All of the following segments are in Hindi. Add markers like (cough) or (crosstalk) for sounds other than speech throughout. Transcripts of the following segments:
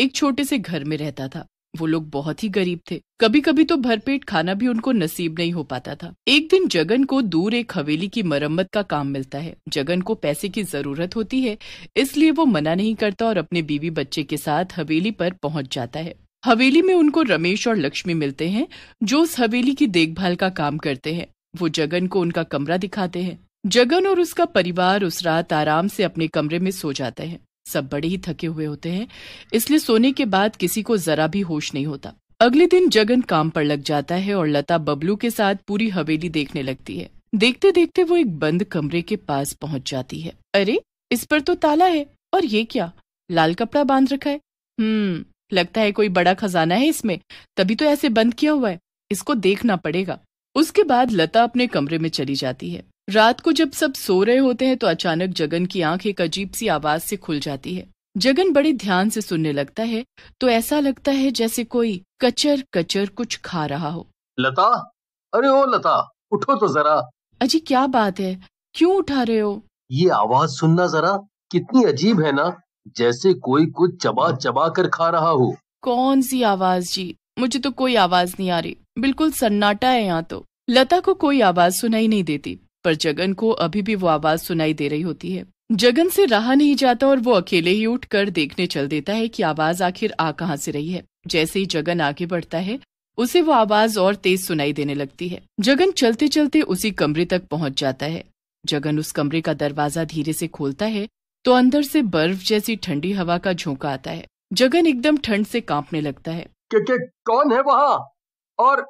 एक छोटे से घर में रहता था वो लोग बहुत ही गरीब थे कभी कभी तो भरपेट खाना भी उनको नसीब नहीं हो पाता था एक दिन जगन को दूर एक हवेली की मरम्मत का काम मिलता है जगन को पैसे की जरूरत होती है इसलिए वो मना नहीं करता और अपने बीवी बच्चे के साथ हवेली पर पहुंच जाता है हवेली में उनको रमेश और लक्ष्मी मिलते हैं जो उस हवेली की देखभाल का काम करते हैं वो जगन को उनका कमरा दिखाते हैं जगन और उसका परिवार उस रात आराम से अपने कमरे में सो जाते हैं सब बड़े ही थके हुए होते हैं इसलिए सोने के बाद किसी को जरा भी होश नहीं होता अगले दिन जगन काम पर लग जाता है और लता बबलू के साथ पूरी हवेली देखने लगती है देखते देखते वो एक बंद कमरे के पास पहुंच जाती है अरे इस पर तो ताला है और ये क्या लाल कपड़ा बांध रखा है हम्म लगता है कोई बड़ा खजाना है इसमें तभी तो ऐसे बंद किया हुआ है इसको देखना पड़ेगा उसके बाद लता अपने कमरे में चली जाती है रात को जब सब सो रहे होते हैं तो अचानक जगन की आंख एक अजीब सी आवाज से खुल जाती है जगन बड़े ध्यान से सुनने लगता है तो ऐसा लगता है जैसे कोई कचर कचर कुछ खा रहा हो लता अरे ओ लता उठो तो जरा अजी क्या बात है क्यों उठा रहे हो ये आवाज सुनना जरा कितनी अजीब है ना जैसे कोई कुछ चबा चबा कर खा रहा हो कौन सी आवाज जी मुझे तो कोई आवाज नहीं आ रही बिल्कुल सन्नाटा है यहाँ तो लता को कोई आवाज सुनाई नहीं देती पर जगन को अभी भी वो आवाज सुनाई दे रही होती है जगन से रहा नहीं जाता और वो अकेले ही उठकर देखने चल देता है कि आवाज आखिर आ कहाँ से रही है जैसे ही जगन आगे बढ़ता है उसे वो आवाज और तेज सुनाई देने लगती है जगन चलते चलते उसी कमरे तक पहुंच जाता है जगन उस कमरे का दरवाजा धीरे से खोलता है तो अंदर से बर्फ जैसी ठंडी हवा का झोंका आता है जगन एकदम ठंड से कांपने लगता है कौन है वहाँ और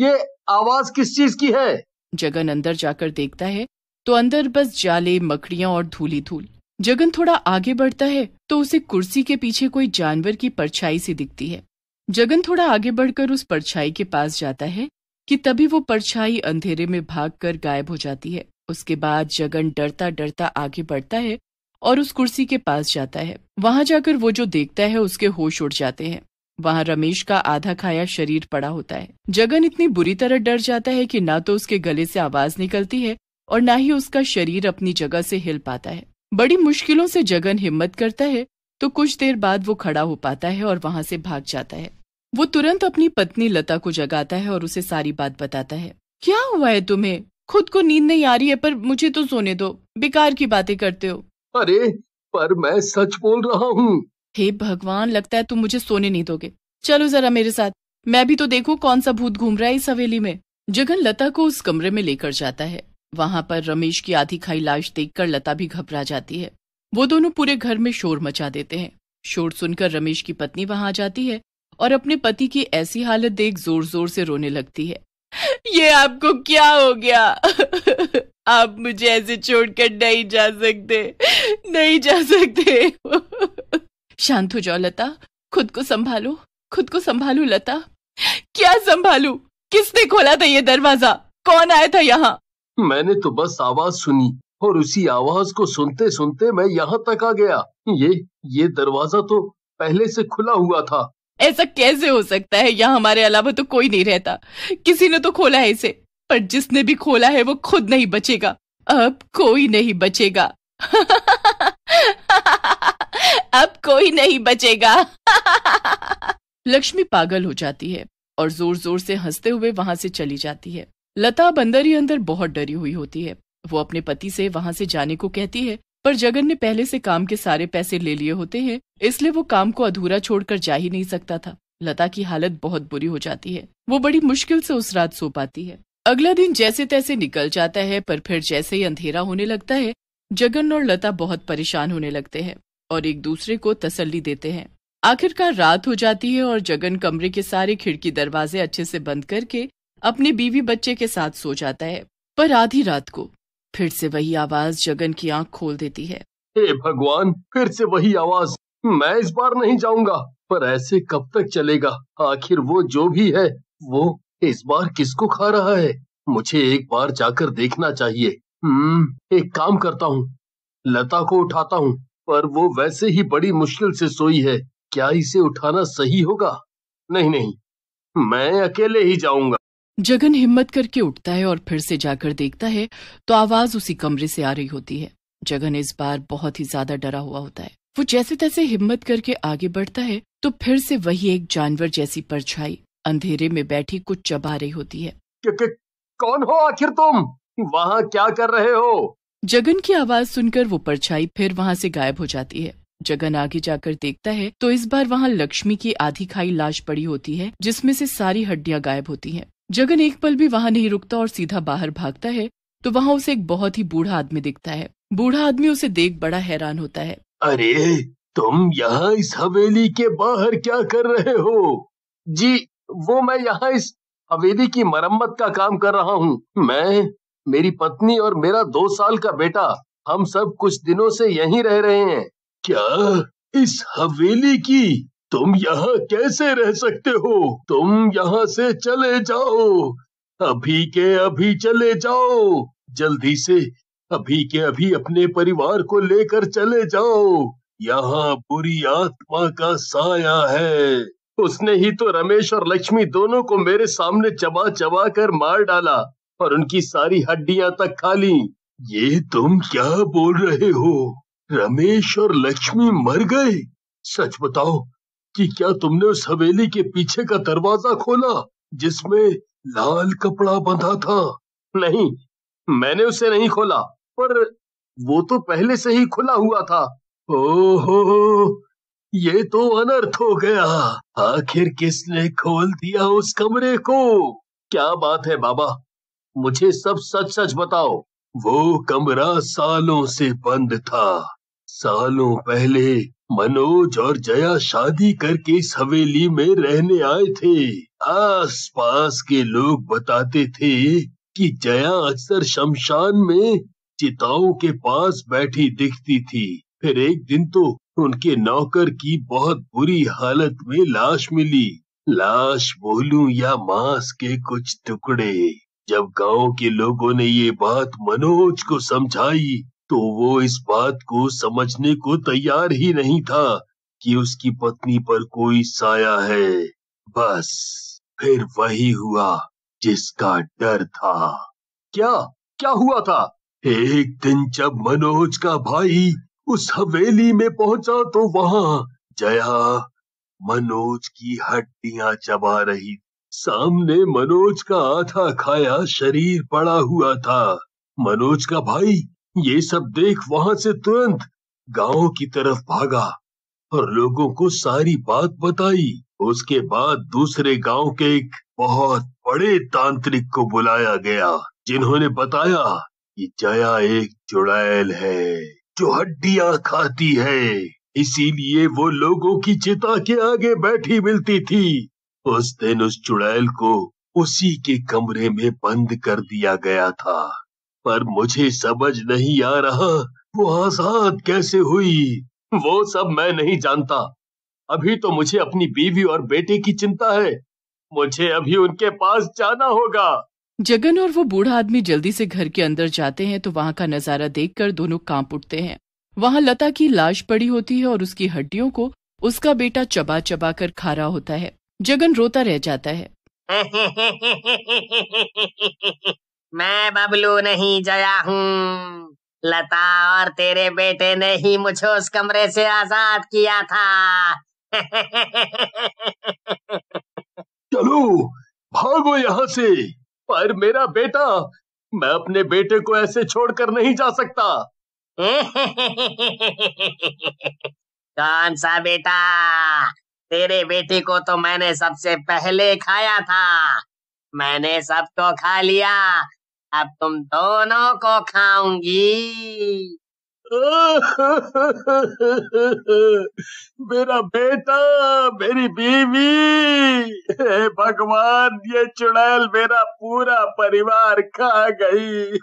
ये आवाज किस चीज की है जगन अंदर जाकर देखता है तो अंदर बस जाले मकड़ियां और धूली धूल जगन थोड़ा आगे बढ़ता है तो उसे कुर्सी के पीछे कोई जानवर की परछाई सी दिखती है जगन थोड़ा आगे बढ़कर उस परछाई के पास जाता है कि तभी वो परछाई अंधेरे में भागकर गायब हो जाती है उसके बाद जगन डरता डरता आगे बढ़ता है और उस कुर्सी के पास जाता है वहां जाकर वो जो देखता है उसके होश उड़ जाते हैं वहाँ रमेश का आधा खाया शरीर पड़ा होता है जगन इतनी बुरी तरह डर जाता है कि ना तो उसके गले से आवाज निकलती है और ना ही उसका शरीर अपनी जगह से हिल पाता है बड़ी मुश्किलों से जगन हिम्मत करता है तो कुछ देर बाद वो खड़ा हो पाता है और वहां से भाग जाता है वो तुरंत अपनी पत्नी लता को जगाता है और उसे सारी बात बताता है क्या हुआ है तुम्हें खुद को नींद नहीं आ रही है पर मुझे तो सोने दो बेकार की बातें करते हो अरे पर मैं सच बोल रहा हूँ हे भगवान लगता है तुम मुझे सोने नहीं दोगे चलो जरा मेरे साथ मैं भी तो देखूं कौन सा भूत घूम रहा है इस हवेली में जगन लता को उस कमरे में लेकर जाता है वहां पर रमेश की आधी खाई लाश देखकर लता भी घबरा जाती है वो दोनों पूरे घर में शोर मचा देते हैं शोर सुनकर रमेश की पत्नी वहां आ जाती है और अपने पति की ऐसी हालत देख जोर जोर से रोने लगती है ये आपको क्या हो गया आप मुझे ऐसे छोड़कर नहीं जा सकते नहीं जा सकते शांत हो जाओ लता खुद को संभालो खुद को संभालो लता क्या संभालू किसने खोला था ये दरवाजा कौन आया था यहाँ मैंने तो बस आवाज सुनी और उसी आवाज को सुनते सुनते मैं यहाँ तक आ गया ये ये दरवाजा तो पहले से खुला हुआ था ऐसा कैसे हो सकता है यहाँ हमारे अलावा तो कोई नहीं रहता किसी ने तो खोला है इसे पर जिसने भी खोला है वो खुद नहीं बचेगा अब कोई नहीं बचेगा (laughs) अब कोई नहीं बचेगा (laughs) लक्ष्मी पागल हो जाती है और जोर जोर से हंसते हुए वहां से चली जाती है लता अब अंदर ही अंदर बहुत डरी हुई होती है वो अपने पति से वहां से जाने को कहती है पर जगन ने पहले से काम के सारे पैसे ले लिए होते हैं इसलिए वो काम को अधूरा छोड़कर जा ही नहीं सकता था लता की हालत बहुत बुरी हो जाती है वो बड़ी मुश्किल से उस रात सो पाती है अगला दिन जैसे तैसे निकल जाता है पर फिर जैसे ही अंधेरा होने लगता है जगन और लता बहुत परेशान होने लगते हैं और एक दूसरे को तसल्ली देते हैं आखिरकार रात हो जाती है और जगन कमरे के सारे खिड़की दरवाजे अच्छे से बंद करके अपने बीवी बच्चे के साथ सो जाता है पर आधी रात को फिर से वही आवाज जगन की आंख खोल देती है हे भगवान फिर से वही आवाज मैं इस बार नहीं जाऊंगा पर ऐसे कब तक चलेगा आखिर वो जो भी है वो इस बार किसको खा रहा है मुझे एक बार जाकर देखना चाहिए हम्म एक काम करता हूँ लता को उठाता हूँ पर वो वैसे ही बड़ी मुश्किल से सोई है क्या इसे उठाना सही होगा नहीं नहीं मैं अकेले ही जाऊंगा जगन हिम्मत करके उठता है और फिर से जाकर देखता है तो आवाज उसी कमरे से आ रही होती है जगन इस बार बहुत ही ज्यादा डरा हुआ होता है वो जैसे तैसे हिम्मत करके आगे बढ़ता है तो फिर से वही एक जानवर जैसी परछाई अंधेरे में बैठी कुछ चबा रही होती है क, कौन हो आखिर तुम वहाँ क्या कर रहे हो जगन की आवाज सुनकर वो परछाई फिर वहाँ से गायब हो जाती है जगन आगे जाकर देखता है तो इस बार वहाँ लक्ष्मी की आधी खाई लाश पड़ी होती है जिसमें से सारी हड्डियां गायब होती हैं। जगन एक पल भी वहाँ नहीं रुकता और सीधा बाहर भागता है तो वहाँ उसे एक बहुत ही बूढ़ा आदमी दिखता है बूढ़ा आदमी उसे देख बड़ा हैरान होता है अरे तुम यहाँ इस हवेली के बाहर क्या कर रहे हो जी वो मैं यहाँ इस हवेली की मरम्मत का काम कर रहा हूँ मैं मेरी पत्नी और मेरा दो साल का बेटा हम सब कुछ दिनों से यहीं रह रहे हैं क्या इस हवेली की तुम यहाँ कैसे रह सकते हो तुम यहाँ से चले जाओ अभी के अभी चले जाओ जल्दी से अभी के अभी अपने परिवार को लेकर चले जाओ यहाँ बुरी आत्मा का साया है उसने ही तो रमेश और लक्ष्मी दोनों को मेरे सामने चबा चबा कर मार डाला और उनकी सारी हड्डियां तक खाली ये तुम क्या बोल रहे हो रमेश और लक्ष्मी मर गए सच बताओ कि क्या तुमने उस हवेली के पीछे का दरवाजा खोला जिसमें लाल कपड़ा बंधा था नहीं मैंने उसे नहीं खोला पर वो तो पहले से ही खुला हुआ था ओहो ये तो अनर्थ हो गया आखिर किसने खोल दिया उस कमरे को क्या बात है बाबा मुझे सब सच सच बताओ वो कमरा सालों से बंद था सालों पहले मनोज और जया शादी करके इस हवेली में रहने आए थे आसपास के लोग बताते थे कि जया अक्सर शमशान में चिताओं के पास बैठी दिखती थी फिर एक दिन तो उनके नौकर की बहुत बुरी हालत में लाश मिली लाश बोलूं या मांस के कुछ टुकड़े जब गांव के लोगों ने ये बात मनोज को समझाई तो वो इस बात को समझने को तैयार ही नहीं था कि उसकी पत्नी पर कोई साया है बस फिर वही हुआ जिसका डर था क्या क्या हुआ था एक दिन जब मनोज का भाई उस हवेली में पहुंचा तो वहां जया मनोज की हड्डियां चबा रही सामने मनोज का आधा खाया शरीर पड़ा हुआ था मनोज का भाई ये सब देख वहां से तुरंत गांव की तरफ भागा और लोगों को सारी बात बताई उसके बाद दूसरे गांव के एक बहुत बड़े तांत्रिक को बुलाया गया जिन्होंने बताया कि जया एक चुड़ैल है जो हड्डियां खाती है इसीलिए वो लोगों की चिता के आगे बैठी मिलती थी उस दिन उस चुड़ैल को उसी के कमरे में बंद कर दिया गया था पर मुझे समझ नहीं आ रहा वो आजाद कैसे हुई वो सब मैं नहीं जानता अभी तो मुझे अपनी बीवी और बेटे की चिंता है मुझे अभी उनके पास जाना होगा जगन और वो बूढ़ा आदमी जल्दी से घर के अंदर जाते हैं तो वहाँ का नजारा देखकर दोनों कांप उठते हैं वहाँ लता की लाश पड़ी होती है और उसकी हड्डियों को उसका बेटा चबा चबा कर खा रहा होता है जगन रोता रह जाता है (laughs) मैं बबलू नहीं जया हूँ लता और तेरे बेटे ने ही मुझे उस कमरे से आजाद किया था (laughs) चलो भागो यहाँ से पर मेरा बेटा मैं अपने बेटे को ऐसे छोड़कर नहीं जा सकता (laughs) कौन सा बेटा तेरे बेटी को तो मैंने सबसे पहले खाया था मैंने सबको खा लिया अब तुम दोनों को खाऊंगी (laughs) मेरा बेटा मेरी बीवी भगवान ये चुड़ैल मेरा पूरा परिवार खा गई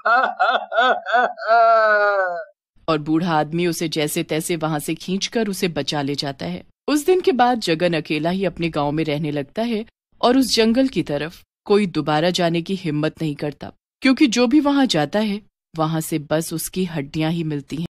(laughs) और बूढ़ा आदमी उसे जैसे तैसे वहां से खींचकर उसे बचा ले जाता है उस दिन के बाद जगन अकेला ही अपने गांव में रहने लगता है और उस जंगल की तरफ कोई दोबारा जाने की हिम्मत नहीं करता क्योंकि जो भी वहां जाता है वहां से बस उसकी हड्डियां ही मिलती हैं